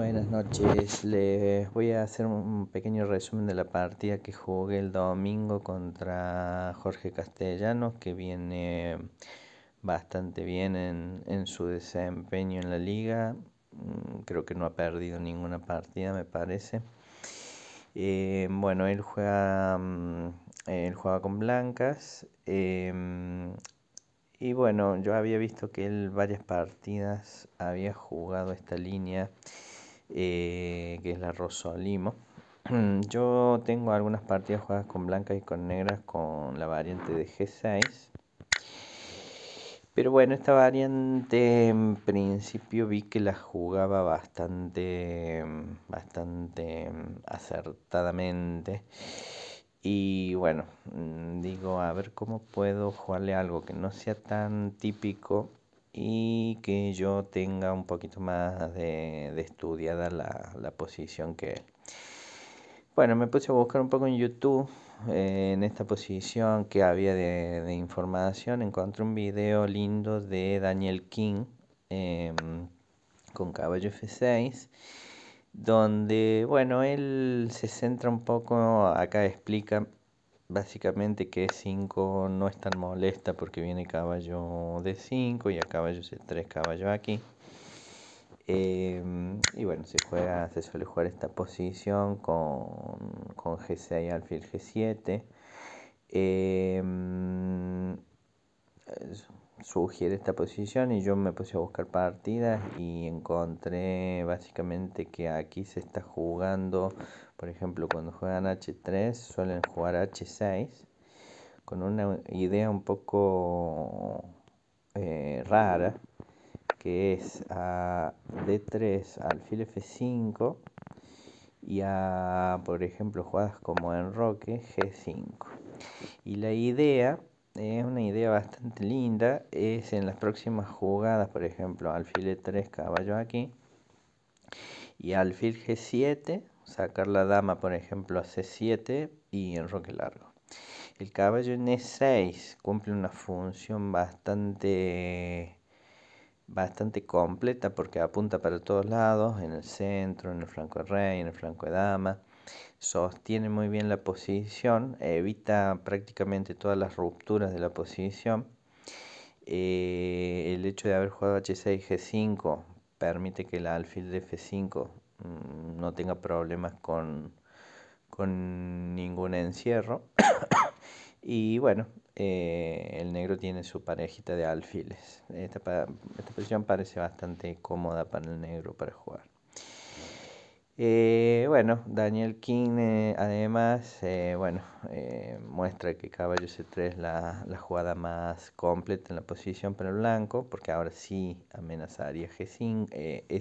Buenas noches, les voy a hacer un pequeño resumen de la partida que jugué el domingo contra Jorge Castellanos, que viene bastante bien en, su desempeño en la liga. Mm, creo que no ha perdido ninguna partida, me parece. Eh, bueno, él juega, mm, él juega con blancas. Em, y bueno, yo había visto que él varias partidas había jugado esta línea. Eh, que es la Rosolimo. Yo tengo algunas partidas jugadas con blancas y con negras con la variante de G6. Pero bueno, esta variante en principio vi que la jugaba bastante, bastante acertadamente. Y bueno, mm, digo, a ver cómo puedo jugarle algo que no sea tan típico y que yo tenga un poquito más de, de estudiada la, posición que él. Bueno, me puse a buscar un poco en YouTube eh, en esta posición que había de, información. Encontré un video lindo de Daniel King eh, con caballo F6 donde, bueno, él se centra un poco, acá explica básicamente que 5 no es tan molesta porque viene caballo de 5 y a caballo de 3 caballo aquí. Eh, y bueno, se juega, se suele jugar esta posición con, con G6 y alfil G7. sugiere esta posición y yo me puse a buscar partidas y encontré básicamente que aquí se está jugando por ejemplo, cuando juegan H3 suelen jugar H6 con una idea un poco eh, rara que es a D3 alfil F5 y a, por ejemplo, jugadas como en Roque, G5. Y la idea es una idea bastante linda, es en las próximas jugadas, por ejemplo, alfil E3, caballo aquí, y alfil G7, sacar la dama, por ejemplo, a c7 y enroque largo. El caballo en e6 cumple una función bastante, bastante completa porque apunta para todos lados, en el centro, en el flanco de rey, en el flanco de dama. Sostiene muy bien la posición, evita prácticamente todas las rupturas de la posición. Eh, el hecho de haber jugado h6, g5 permite que el alfil de f5 Mm, no tenga problemas con, con ningún encierro. y bueno, eh, el negro tiene su parejita de alfiles. Esta, posición parece bastante cómoda para el negro para jugar. Eh, bueno, Daniel King eh, además bueno, muestra que caballo C3 es la, jugada más completa en la posición para el blanco, porque ahora sí amenazaría G5, E5. E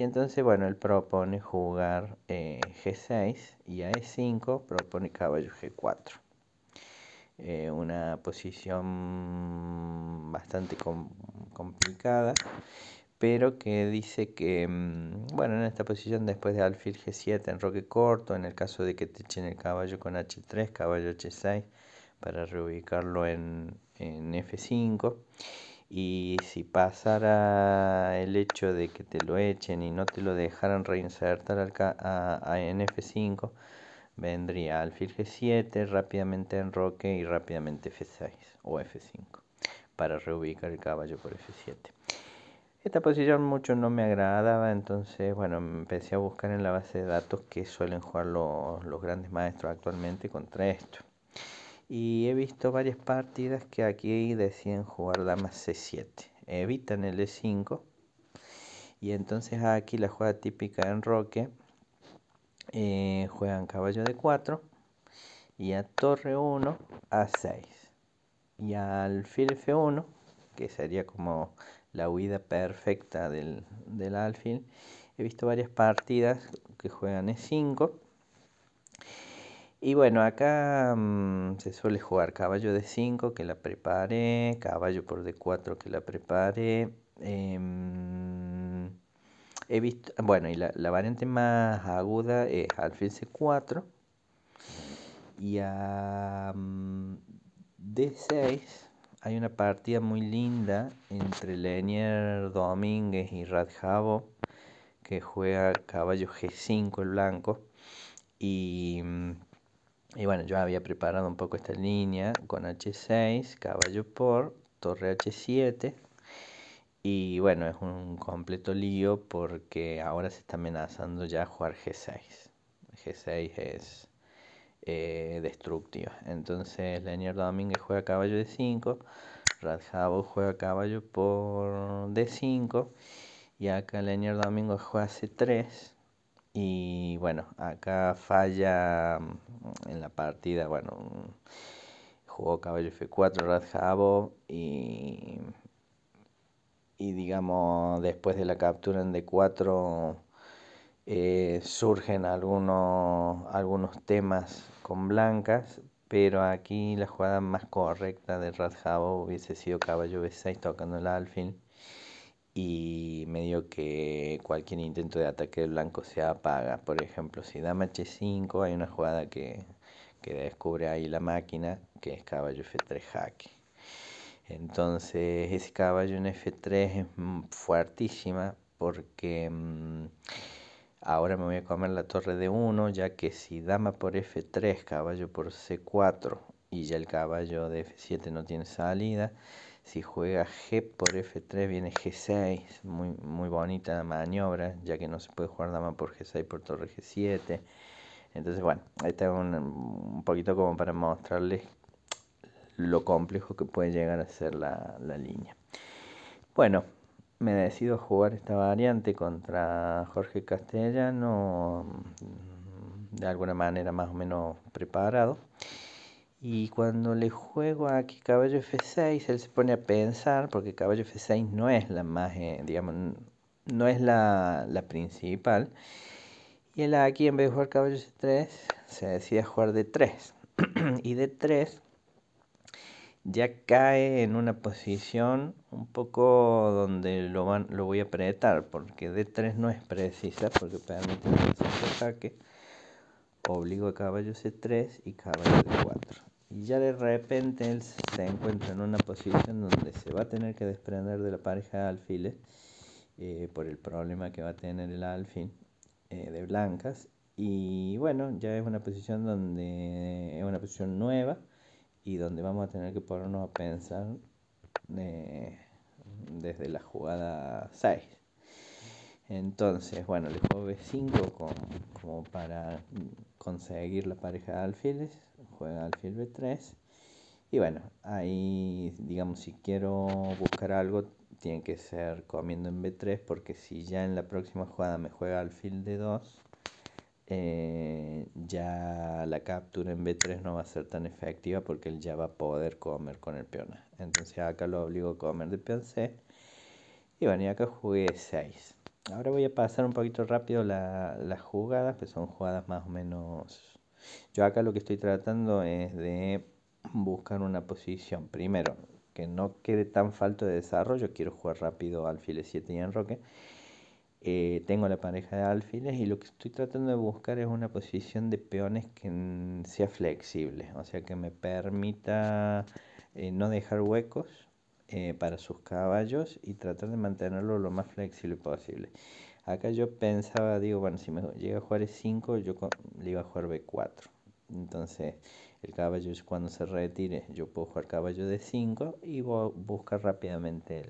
y entonces, bueno, él propone jugar eh, G6 y a E5 propone caballo G4. Eh, una posición bastante complicada, pero que dice que, mm, bueno, en esta posición después de alfil G7, en roque corto, en el caso de que te echen el caballo con H3, caballo H6, para reubicarlo en, en F5. Y si pasara el hecho de que te lo echen y no te lo dejaran reinsertar al a, a, en F5, vendría alfil G7, rápidamente roque y rápidamente F6 o F5 para reubicar el caballo por F7. Esta posición mucho no me agradaba, entonces bueno, empecé a buscar en la base de datos que suelen jugar los grandes maestros actualmente contra esto. Y he visto varias partidas que aquí deciden jugar dama c7. Evitan el e5. Y entonces aquí la jugada típica en Roque. Eh, juegan caballo de 4 y a torre 1 a 6 y alfil f1 que sería como la huida perfecta del, del alfil he visto varias partidas que juegan e5 y bueno, acá mm, se suele jugar caballo d 5 que la prepare, caballo por d4 que la prepare. Em, he visto, bueno, y la, variante más aguda es alfil c4 y a mm, d6 hay una partida muy linda entre Lenier Domínguez y Radjavo que juega caballo g5 el blanco y mm, y bueno, yo había preparado un poco esta línea con H6, caballo por, torre H7. Y bueno, es un completo lío porque ahora se está amenazando ya jugar G6. G6 es eh, destructivo. destructiva. Entonces leñero domingo juega caballo de 5, Radjabo juega caballo por D5 y acá leñero domingo juega C3 y bueno, acá falla mm, en la partida, bueno, jugó caballo F4, Radjabo y, y digamos, después de la captura en D4 eh, surgen algunos, algunos temas con blancas, pero aquí la jugada más correcta de Radjabo hubiese sido caballo B6 tocando el alfil y medio que cualquier intento de ataque blanco se apaga. Por ejemplo, si dama h5 hay una jugada que, descubre ahí la máquina que es caballo f3 jaque. Entonces ese caballo en f3 es mm, fuertísima porque mm, ahora me voy a comer la torre de 1 ya que si dama por f3, caballo por c4 y ya el caballo de f7 no tiene salida, si juega G por F3 viene G6, muy, muy bonita maniobra, ya que no se puede jugar dama por G6 por torre G7. Entonces, bueno, ahí está un, un, poquito como para mostrarles lo complejo que puede llegar a ser la, la línea. Bueno, me decido jugar esta variante contra Jorge Castellano, mm, de alguna manera más o menos preparado. Y cuando le juego aquí caballo F6, él se pone a pensar, porque caballo F6 no es la más, eh, digamos, no es la, principal. Y él aquí, en vez de jugar caballo C3, se decide jugar D3. y D3 ya cae en una posición un poco donde lo, van, lo voy a apretar, porque D3 no es precisa, porque permite un ataque. Obligo a caballo C3 y caballo D4 y ya de repente él se encuentra en una posición donde se va a tener que desprender de la pareja de alfiles eh, por el problema que va a tener el alfil eh, de blancas y bueno ya es una posición donde es una posición nueva y donde vamos a tener que ponernos a pensar eh, desde la jugada 6 entonces, bueno, le juego B5 como, para conseguir la pareja de alfiles, juega alfil B3. Y bueno, ahí, digamos, si quiero buscar algo, tiene que ser comiendo en B3, porque si ya en la próxima jugada me juega alfil D2, eh, ya la captura en B3 no va a ser tan efectiva porque él ya va a poder comer con el peón Entonces acá lo obligo a comer de peón C. Y bueno, y acá jugué 6. Ahora voy a pasar un poquito rápido las jugadas, que son jugadas más o menos... Yo acá lo que estoy tratando es de buscar una posición. Primero, que no quede tan falto de desarrollo. Quiero jugar rápido alfiles 7 y enroque. Eh, tengo la pareja de alfiles y lo que estoy tratando de buscar es una posición de peones que sea flexible. O sea, que me permita eh, no dejar huecos eh, para sus caballos y tratar de mantenerlo lo más flexible posible. Acá yo pensaba, digo, bueno, si me llega a jugar E5, yo le iba a jugar B4. Entonces, el caballo es cuando se retire, yo puedo jugar caballo de 5 y buscar rápidamente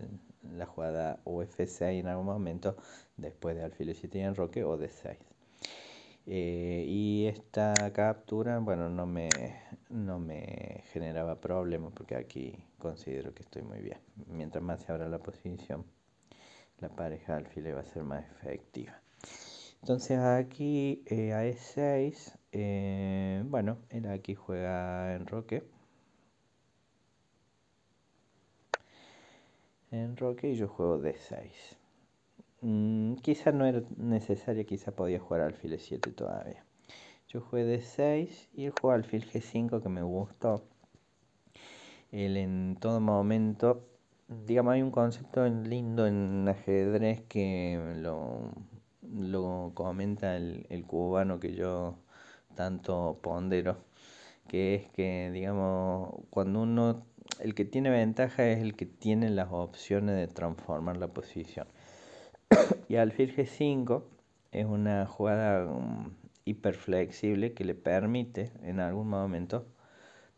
la jugada o 6 en algún momento después de alfil si y enroque o de 6 eh, y esta captura, bueno, no me, generaba problemas porque aquí considero que estoy muy bien. Mientras más se abra la posición, la pareja alfil va a ser más efectiva. Entonces aquí eh, a E6, eh, bueno, él aquí juega en roque. En roque y yo juego D6. Mm, quizá no era necesario, quizá podía jugar alfil e7 todavía. Yo jugué d6 y el juego alfil g5 que me gustó. en todo momento, digamos, hay un concepto lindo en ajedrez que lo, comenta el, el cubano que yo tanto pondero, que es que, digamos, cuando uno, el que tiene ventaja es el que tiene las opciones de transformar la posición y alfil G5 es una jugada hiper um, hiperflexible que le permite en algún momento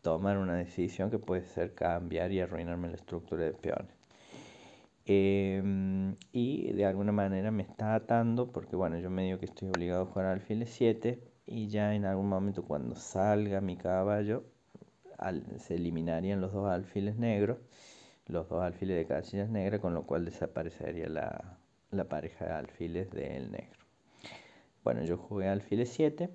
tomar una decisión que puede ser cambiar y arruinarme la estructura de peones. Em, y de alguna manera me está atando porque bueno, yo medio que estoy obligado a jugar alfil 7 y ya en algún momento cuando salga mi caballo se eliminarían los dos alfiles negros, los dos alfiles de casillas negras, con lo cual desaparecería la, la pareja de alfiles del negro. Bueno, yo jugué alfiles 7.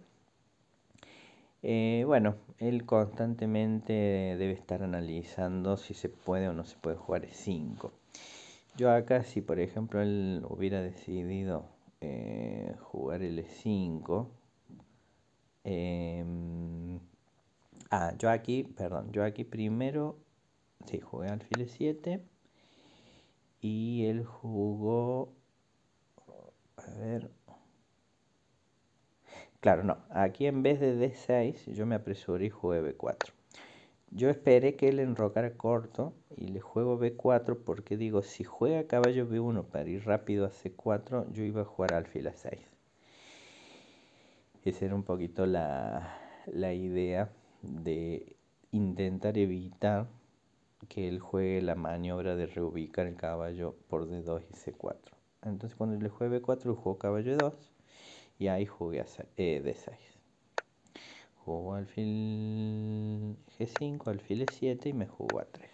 Eh, bueno, él constantemente debe estar analizando si se puede o no se puede jugar 5. Yo acá, si por ejemplo él hubiera decidido eh, jugar el 5, em, ah, yo aquí, perdón, yo aquí primero, sí, jugué alfiles 7 y él jugó a ver. Claro, no. Aquí en vez de D6 yo me apresuré y jugué B4. Yo esperé que él enrocara corto y le juego B4 porque digo, si juega caballo B1 para ir rápido a C4, yo iba a jugar alfil a 6. Esa era un poquito la, la idea de intentar evitar que él juegue la maniobra de reubicar el caballo por D2 y C4. Entonces cuando le jugué B4, jugó caballo E2 y ahí jugué a eh, D6. Jugó alfil G5, alfil E7 y me jugó a 3.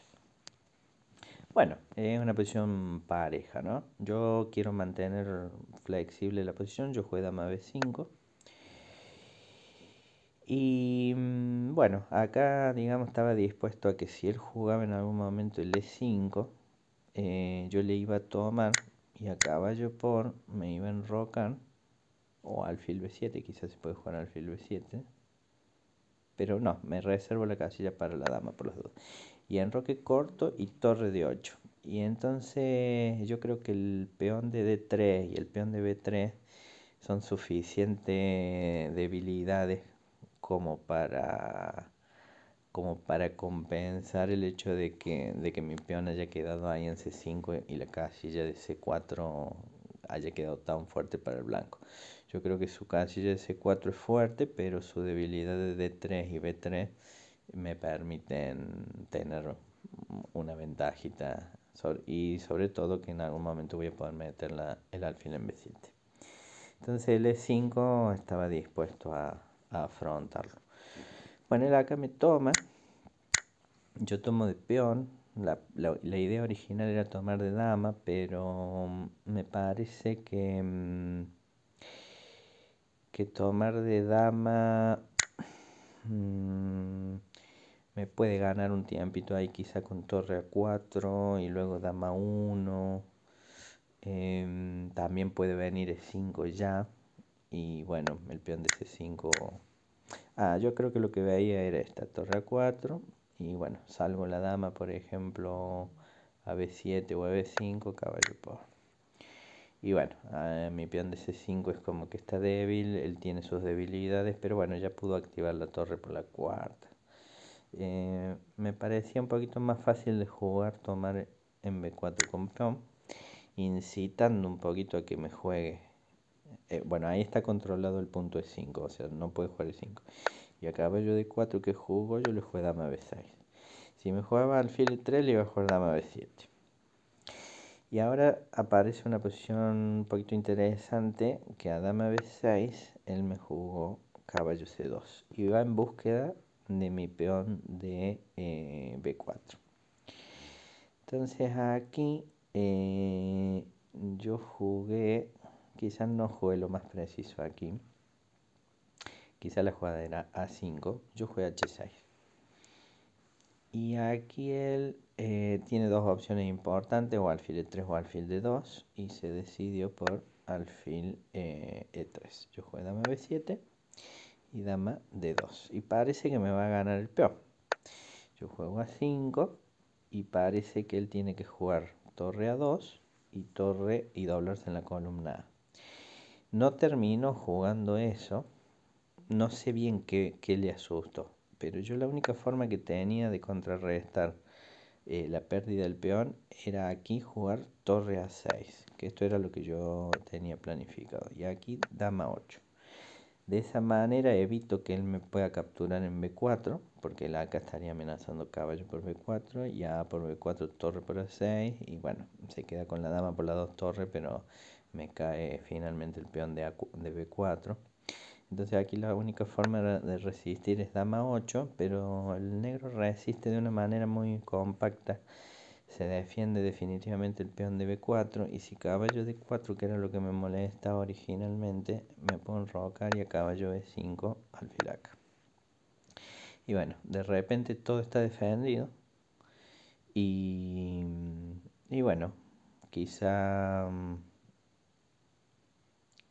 Bueno, es una posición pareja, ¿no? Yo quiero mantener flexible la posición, yo jugué dama B5. Y mm, bueno, acá digamos estaba dispuesto a que si él jugaba en algún momento el E5, eh, yo le iba a tomar y a yo por me iba a enrocar o alfil b7, quizás se puede jugar alfil b7. Pero no, me reservo la casilla para la dama por los dos. Y enroque corto y torre de 8. Y entonces yo creo que el peón de d3 y el peón de b3 son suficientes debilidades como para como para compensar el hecho de que, de que mi peón haya quedado ahí en C5 y la casilla de C4 haya quedado tan fuerte para el blanco. Yo creo que su casilla de C4 es fuerte, pero su debilidad de D3 y B3 me permiten tener una ventajita y sobre todo que en algún momento voy a poder meter la, el alfil en B7. Entonces el E5 estaba dispuesto a afrontarlo. Bueno, él acá me toma, yo tomo de peón, la, idea original era tomar de dama, pero mm, me parece que, mm, que tomar de dama mm, me puede ganar un tiempito ahí quizá con torre a 4 y luego dama 1. Em, también puede venir E5 ya. Y bueno, el peón de ese 5 Ah, yo creo que lo que veía era esta, torre A4. Y bueno, salvo la dama, por ejemplo, a B7 o a B5, caballo por. Y bueno, ah, mi peón de C5 es como que está débil, él tiene sus debilidades, pero bueno, ya pudo activar la torre por la cuarta. Eh, me parecía un poquito más fácil de jugar tomar en B4 con peón, incitando un poquito a que me juegue eh, bueno, ahí está controlado el punto de 5, o sea, no puede jugar el 5. Y a caballo de 4 que jugó, yo le jugué dama b6. Si me jugaba alfil 3, le iba a jugar dama b7. Y ahora aparece una posición un poquito interesante, que a dama b6, él me jugó caballo c2. Y va en búsqueda de mi peón de eh, b4. Entonces aquí eh, yo jugué Quizás no jugué lo más preciso aquí. Quizá la jugada era A5. Yo jugué H6. Y aquí él eh, tiene dos opciones importantes, o alfil E3 o alfil D2, y se decidió por alfil E3. Eh, e Yo jugué dama B7 y dama D2. Y parece que me va a ganar el peor. Yo juego a 5 y parece que él tiene que jugar torre a 2 y torre y doblarse en la columna A. No termino jugando eso. No sé bien qué, le asustó. Pero yo la única forma que tenía de contrarrestar eh, la pérdida del peón era aquí jugar torre a 6, que esto era lo que yo tenía planificado, y aquí dama 8. De esa manera evito que él me pueda capturar en B4, porque el acá estaría amenazando caballo por B4, y A por B4 torre por A6, y bueno, se queda con la dama por la dos torre, pero me cae finalmente el peón de, de B4. Entonces aquí la única forma de resistir es dama 8, pero el negro resiste de una manera muy compacta. Se defiende definitivamente el peón de B4 y si caballo D4, que era lo que me molesta originalmente, me pone roca y a caballo de 5 al acá. Y bueno, de repente todo está defendido y bueno, quizá... Mm,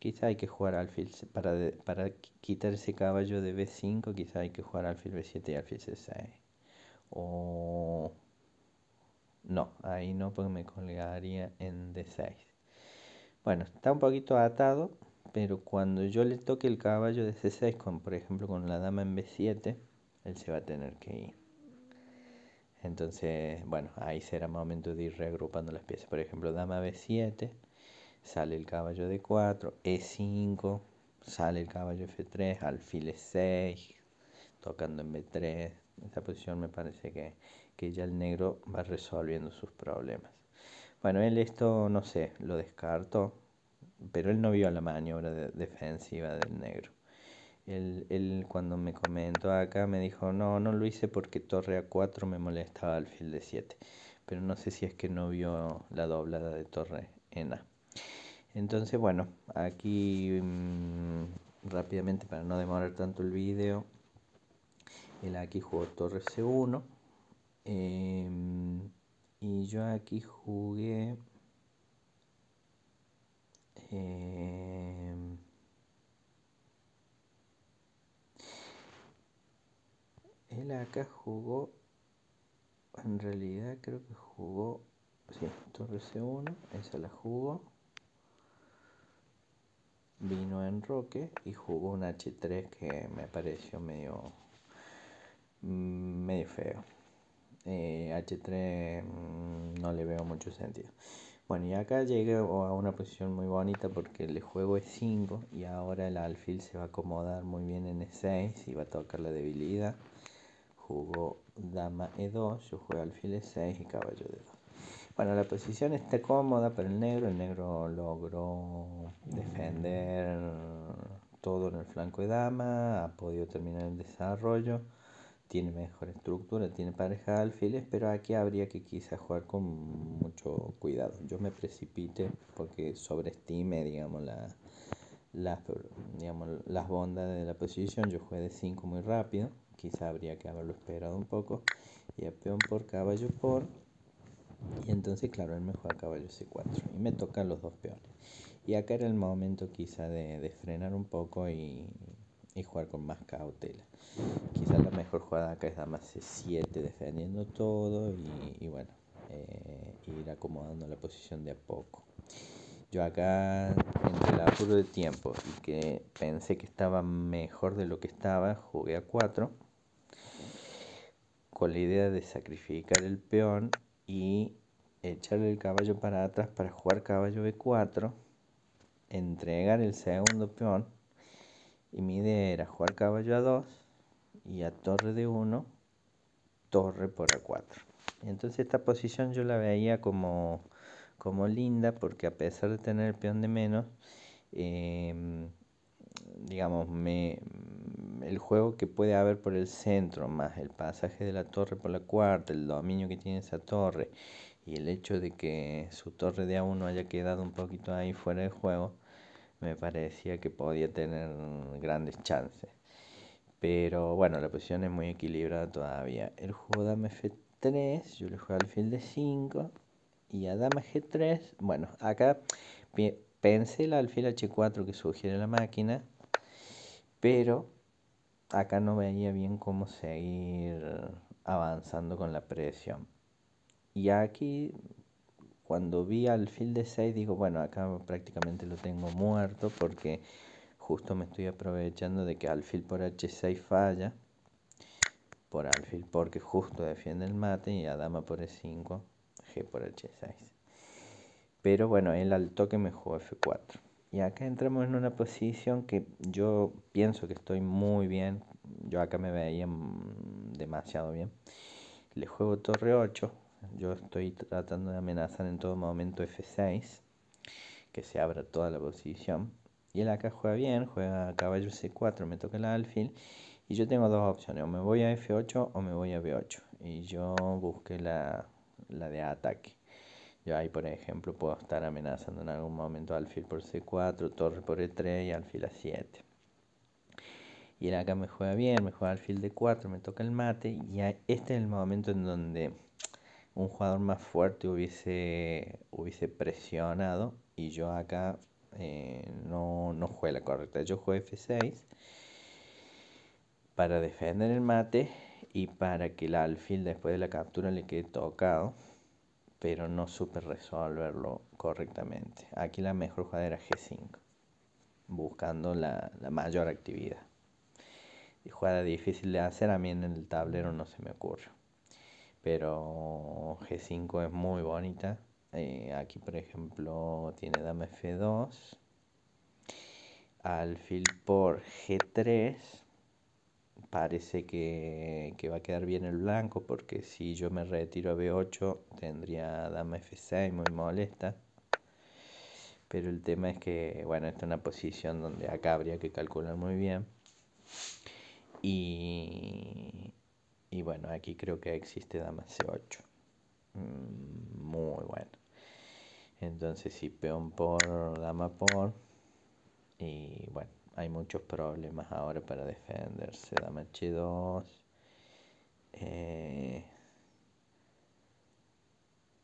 Quizá hay que jugar alfil para, quitar ese caballo de b5, quizá hay que jugar alfil b7 y alfil c6. O... No, ahí no porque me colgaría en d6. Bueno, está un poquito atado, pero cuando yo le toque el caballo de c6, con, por ejemplo con la dama en b7, él se va a tener que ir. Entonces, bueno, ahí será momento de ir reagrupando las piezas. Por ejemplo, dama b7 sale el caballo de 4, E5, sale el caballo F3, alfil E6, tocando en B3. Esta posición me parece que, ya el negro va resolviendo sus problemas. Bueno, él esto, no sé, lo descartó, pero él no vio la maniobra defensiva del negro. Él, cuando me comentó acá me dijo, no, no lo hice porque torre a 4 me molestaba alfil de 7. Pero no sé si es que no vio la doblada de torre en A. Entonces, bueno, aquí mm, rápidamente para no demorar tanto el vídeo él aquí jugó torre C1 em, y yo aquí jugué em, él acá jugó en realidad creo que jugó sí, torre C1 esa la jugó vino en roque y jugó un H3 que me pareció medio, mm, medio feo. H3 eh, mm, no le veo mucho sentido. Bueno, y acá llegué a una posición muy bonita porque el juego es 5 y ahora el alfil se va a acomodar muy bien en E6 y va a tocar la debilidad. Jugó dama E2, yo juego alfil E6 y caballo de 2 bueno, la posición está cómoda para el negro. El negro logró defender todo en el flanco de dama. Ha podido terminar el desarrollo. Tiene mejor estructura, tiene pareja de alfiles, pero aquí habría que quizá jugar con mucho cuidado. Yo me precipité porque sobreestime, digamos, la, las, digamos, las bondades de la posición. Yo jugué de 5 muy rápido, quizá habría que haberlo esperado un poco. Y a peón por caballo por y entonces, claro, él me juega caballo C4 y me toca los dos peones. Y acá era el momento quizá de, frenar un poco y, y, jugar con más cautela. Quizá la mejor jugada acá es dama C7 defendiendo todo y, y bueno, eh, ir acomodando la posición de a poco. Yo acá, entre el apuro de tiempo y que pensé que estaba mejor de lo que estaba, jugué a 4 con la idea de sacrificar el peón y echarle el caballo para atrás para jugar caballo de 4 entregar el segundo peón y mi idea era jugar caballo A2 y a torre de 1, torre por A4. Entonces esta posición yo la veía como, como linda porque a pesar de tener el peón de menos, eh, digamos, me, el juego que puede haber por el centro, más el pasaje de la torre por la cuarta, el dominio que tiene esa torre y el hecho de que su torre de A1 haya quedado un poquito ahí fuera del juego, me parecía que podía tener grandes chances. Pero bueno, la posición es muy equilibrada todavía. El juego dama F3, yo le juego alfil de 5 y a dama G3, bueno, acá pensé el alfil H4 que sugiere la máquina, pero acá no veía bien cómo seguir avanzando con la presión. Y aquí, cuando vi al fil de 6, digo, bueno, acá prácticamente lo tengo muerto porque justo me estoy aprovechando de que alfil por h6 falla. Por alfil porque justo defiende el mate y a dama por e5, g por h6. Pero bueno, él al toque me jugó f4. Y acá entramos en una posición que yo pienso que estoy muy bien. Yo acá me veía demasiado bien. Le juego torre 8. Yo estoy tratando de amenazar en todo momento F6. Que se abra toda la posición. Y él acá juega bien, juega caballo C4, me toca el alfil. Y yo tengo dos opciones, o me voy a F8 o me voy a B8. Y yo busqué la, la de ataque. Yo ahí, por ejemplo, puedo estar amenazando en algún momento alfil por C4, torre por E3 y alfil a 7. Y él acá me juega bien, me juega alfil de 4 me toca el mate. Y este es el momento en donde un jugador más fuerte hubiese, hubiese presionado y yo acá eh, no, no la correcta. Yo juego F6 para defender el mate y para que el alfil después de la captura le quede tocado pero no supe resolverlo correctamente. Aquí la mejor jugada era G5, buscando la, mayor actividad. jugada difícil de hacer, a mí en el tablero no se me ocurre. Pero G5 es muy bonita. Eh, aquí, por ejemplo, tiene Dame F2, alfil por G3 parece que, va a quedar bien el blanco porque si yo me retiro a b8 tendría dama f6 muy molesta pero el tema es que bueno esta es una posición donde acá habría que calcular muy bien y, y bueno aquí creo que existe dama c8 mm, muy bueno entonces si peón por dama por y bueno hay muchos problemas ahora para defenderse. Dama H2. Eh,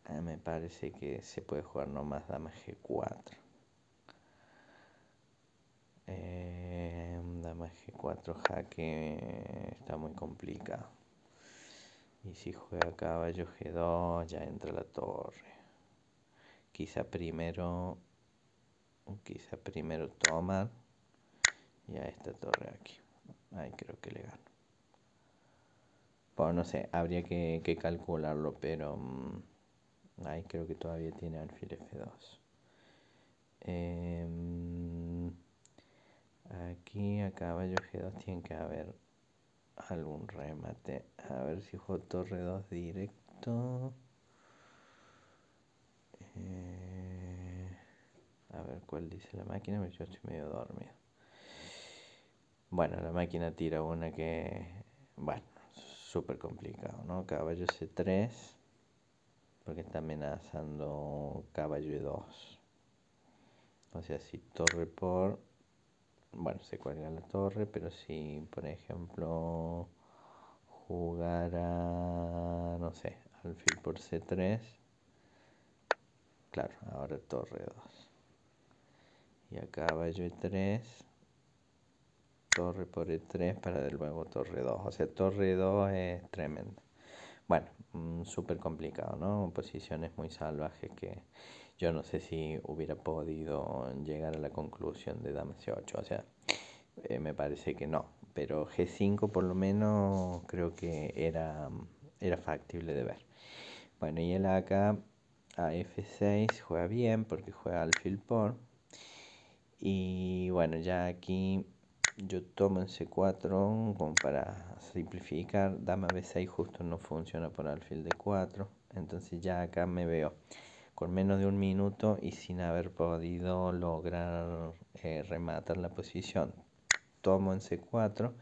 ah, me parece que se puede jugar nomás dama G4. Eh, dama G4 jaque está muy complicado. Y si juega caballo G2 ya entra la torre. Quizá primero, quizá primero tomar y a esta torre aquí. Ahí creo que le gano. Bueno, no sé, habría que, calcularlo, pero mm, ahí creo que todavía tiene alfil F2. Em, aquí a caballo G2 tiene que haber algún remate. A ver si juego torre 2 directo. Eh, a ver cuál dice la máquina, pero yo estoy medio dormido. Bueno, la máquina tira una que, bueno, súper complicado, ¿no? Caballo C3, porque está amenazando caballo E2. O sea, si torre por, bueno, se cuelga la torre, pero si, por ejemplo, jugara, no sé, alfil por C3, claro, ahora torre 2. E y a caballo E3 torre por E3 para de luego torre 2. O sea, torre 2 es tremendo. Bueno, mm, súper complicado, ¿no? Posiciones muy salvajes que yo no sé si hubiera podido llegar a la conclusión de dame C8. O sea, eh, me parece que no. Pero G5 por lo menos creo que era, era factible de ver. Bueno, y el acá a F6 juega bien porque juega al fil por. Y bueno, ya aquí yo tomo en C4 como para simplificar, dama B6 justo no funciona por alfil de 4 entonces ya acá me veo con menos de un minuto y sin haber podido lograr eh, rematar la posición. Tomo en C4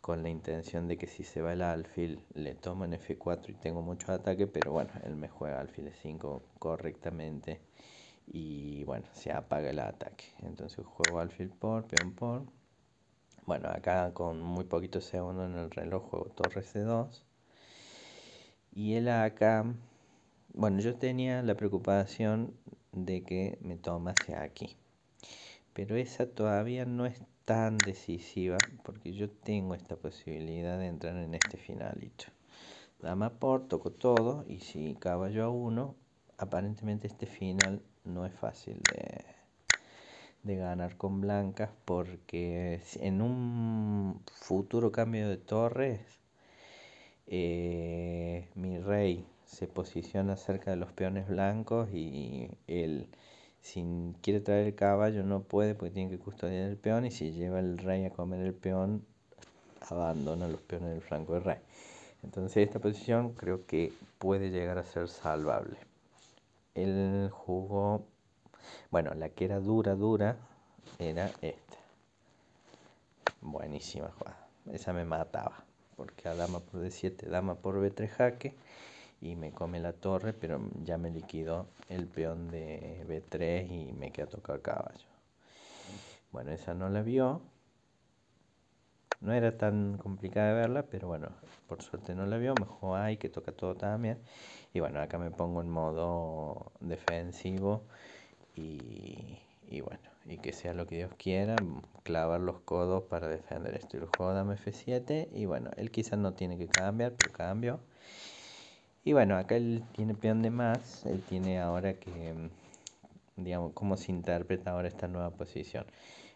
con la intención de que si se va el alfil le tomo en F4 y tengo mucho ataque, pero bueno, él me juega alfil de 5 correctamente y bueno, se apaga el ataque. Entonces juego alfil por, peón por bueno, acá con muy poquito segundo en el reloj torre c2. Y él acá... Bueno, yo tenía la preocupación de que me tomase aquí. Pero esa todavía no es tan decisiva porque yo tengo esta posibilidad de entrar en este finalito. Dama por, toco todo y si caballo a uno aparentemente este final no es fácil de de ganar con blancas porque en un futuro cambio de torres eh, mi rey se posiciona cerca de los peones blancos y él si quiere traer el caballo no puede porque tiene que custodiar el peón y si lleva el rey a comer el peón abandona los peones del franco del rey entonces esta posición creo que puede llegar a ser salvable El jugó bueno, la que era dura, dura, era esta. Buenísima jugada. Esa me mataba. Porque a dama por d7, dama por b3 jaque. Y me come la torre, pero ya me liquidó el peón de b3 y me queda tocado el caballo. Bueno, esa no la vio. No era tan complicada de verla, pero bueno, por suerte no la vio. Mejor hay que toca todo también. Y bueno, acá me pongo en modo defensivo y, bueno, y que sea lo que Dios quiera, clavar los codos para defender esto. Y el juego F7 y bueno, él quizás no tiene que cambiar, pero cambio. Y bueno, acá él tiene peón de más, él tiene ahora que, digamos, cómo se interpreta ahora esta nueva posición.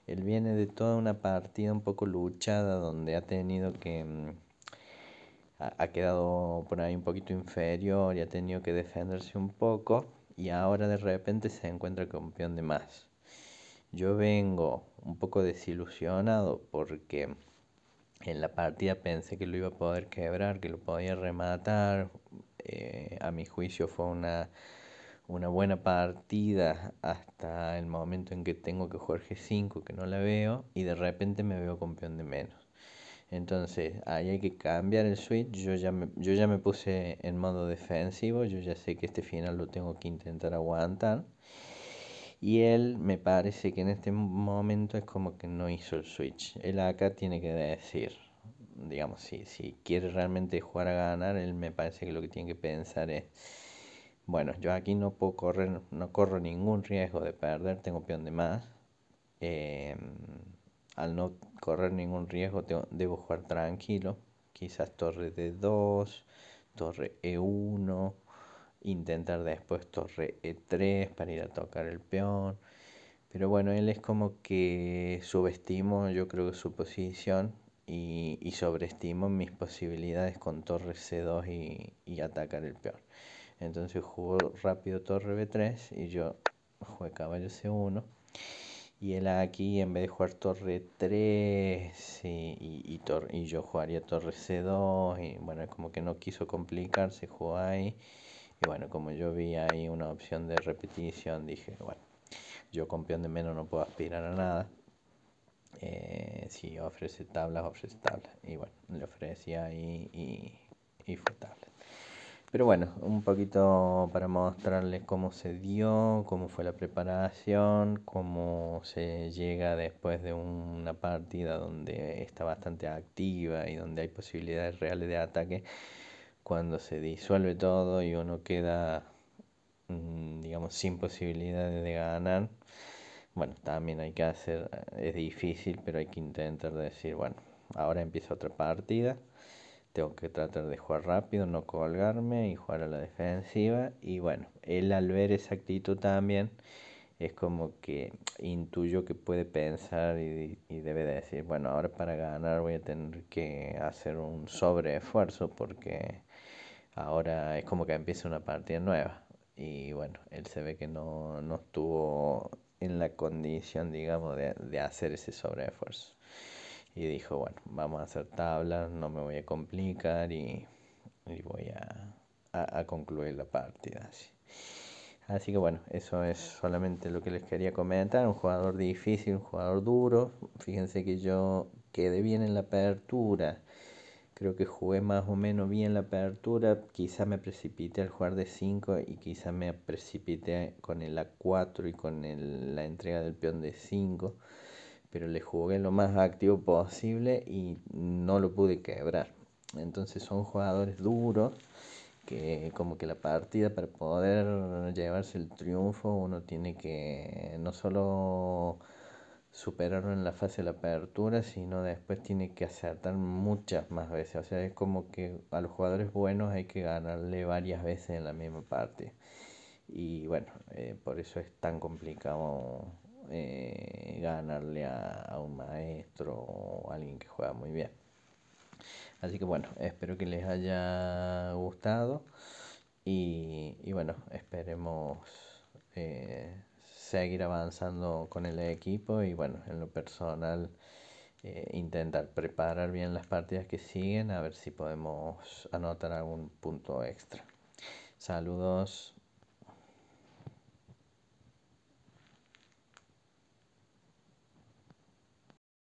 Él viene de toda una partida un poco luchada donde ha tenido que... Mm, ha quedado por ahí un poquito inferior y ha tenido que defenderse un poco y ahora de repente se encuentra campeón de más. Yo vengo un poco desilusionado porque en la partida pensé que lo iba a poder quebrar, que lo podía rematar. Eh, a mi juicio fue una, una buena partida hasta el momento en que tengo que jugar G5, que no la veo, y de repente me veo campeón de menos. Entonces, ahí hay que cambiar el switch. Yo ya, me, yo ya me puse en modo defensivo. Yo ya sé que este final lo tengo que intentar aguantar. Y él me parece que en este momento es como que no hizo el switch. Él acá tiene que decir, digamos, si, si quiere realmente jugar a ganar, él me parece que lo que tiene que pensar es, bueno, yo aquí no puedo correr, no corro ningún riesgo de perder, tengo peón de más. Eh, al no correr ningún riesgo debo jugar tranquilo. Quizás torre D2, torre E1, intentar después torre E3 para ir a tocar el peón. Pero bueno, él es como que subestimo yo creo su posición y, sobreestimo mis posibilidades con torre C2 y, y atacar el peón. Entonces jugó rápido torre B3 y yo jugué caballo C1. Y él aquí, en vez de jugar torre 3 y, y yo jugaría torre C2, y bueno, como que no quiso complicarse, jugó ahí. Y bueno, como yo vi ahí una opción de repetición, dije, bueno, yo con peón de menos no puedo aspirar a nada. Eh, si ofrece tablas, ofrece tablas. Y bueno, le ofrecí ahí y, y fue tabla. Pero bueno, un poquito para mostrarles cómo se dio, cómo fue la preparación, cómo se llega después de una partida donde está bastante activa y donde hay posibilidades reales de ataque, cuando se disuelve todo y uno queda, mm, digamos, sin posibilidades de ganar. Bueno, también hay que hacer, es difícil, pero hay que intentar decir, bueno, ahora empieza otra partida tengo que tratar de jugar rápido, no colgarme y jugar a la defensiva. Y bueno, él al ver esa actitud también es como que intuyo que puede pensar y, y debe decir, bueno, ahora para ganar voy a tener que hacer un sobreesfuerzo porque ahora es como que empieza una partida nueva. Y bueno, él se ve que no, no estuvo en la condición, digamos, de, de hacer ese sobreesfuerzo y dijo, bueno, vamos a hacer tablas, no me voy a complicar y, voy a, concluir la partida. Así. así. que bueno, eso es solamente lo que les quería comentar. Un jugador difícil, un jugador duro. Fíjense que yo quedé bien en la apertura. Creo que jugué más o menos bien la apertura. Quizá me precipité al jugar de 5 y quizá me precipité con el A4 y con el, la entrega del peón de 5 pero le jugué lo más activo posible y no lo pude quebrar. Entonces son jugadores duros que como que la partida para poder llevarse el triunfo uno tiene que no solo superarlo en la fase de la apertura, sino después tiene que acertar muchas más veces. O sea, es como que a los jugadores buenos hay que ganarle varias veces en la misma parte. Y bueno, eh, por eso es tan complicado eh, ganarle a, un maestro o alguien que juega muy bien. Así que bueno, espero que les haya gustado y, bueno, esperemos eh, seguir avanzando con el equipo y bueno, en lo personal eh, intentar preparar bien las partidas que siguen a ver si podemos anotar algún punto extra. Saludos.